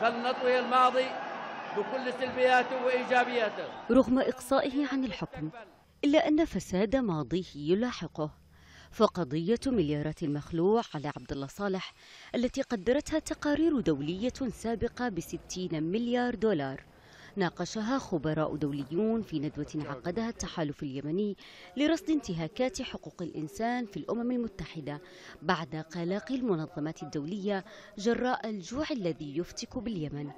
نطوي الماضي بكل سلبياته وإيجابياته رغم إقصائه عن الحكم إلا أن فساد ماضيه يلاحقه فقضية مليارات المخلوع على عبد الله صالح التي قدرتها تقارير دولية سابقة بستين مليار دولار ناقشها خبراء دوليون في ندوة عقدها التحالف اليمني لرصد انتهاكات حقوق الإنسان في الأمم المتحدة بعد قلق المنظمات الدولية جراء الجوع الذي يفتك باليمن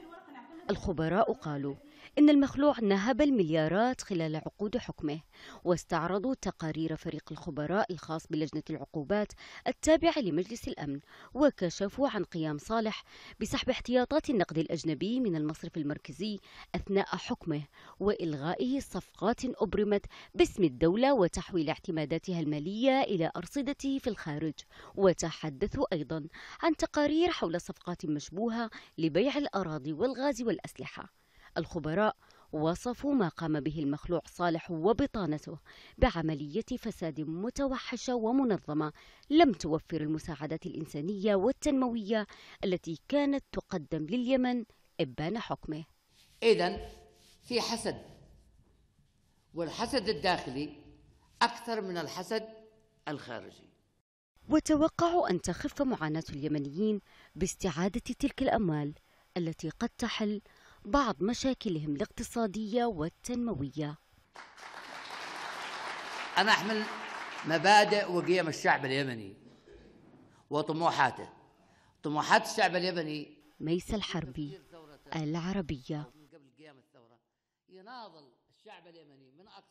الخبراء قالوا إن المخلوع نهب المليارات خلال عقود حكمه واستعرضوا تقارير فريق الخبراء الخاص بلجنة العقوبات التابعة لمجلس الأمن وكشفوا عن قيام صالح بسحب احتياطات النقد الأجنبي من المصرف المركزي أثناء حكمه وإلغائه صفقات أبرمت باسم الدولة وتحويل اعتماداتها المالية إلى أرصدته في الخارج وتحدثوا أيضا عن تقارير حول صفقات مشبوهة لبيع الأراضي والغاز والأسلحة الخبراء وصفوا ما قام به المخلوع صالح وبطانته بعملية فساد متوحشة ومنظمة لم توفر المساعدات الإنسانية والتنموية التي كانت تقدم لليمن إبان حكمه إذا في حسد والحسد الداخلي أكثر من الحسد الخارجي وتوقع أن تخف معاناة اليمنيين باستعادة تلك الأموال التي قد تحل بعض مشاكلهم الاقتصادية والتنموية أنا أحمل مبادئ وقيم الشعب اليمني وطموحاته طموحات الشعب اليمني ميس الحربي العربية يناضل الشعب اليمني من أقصى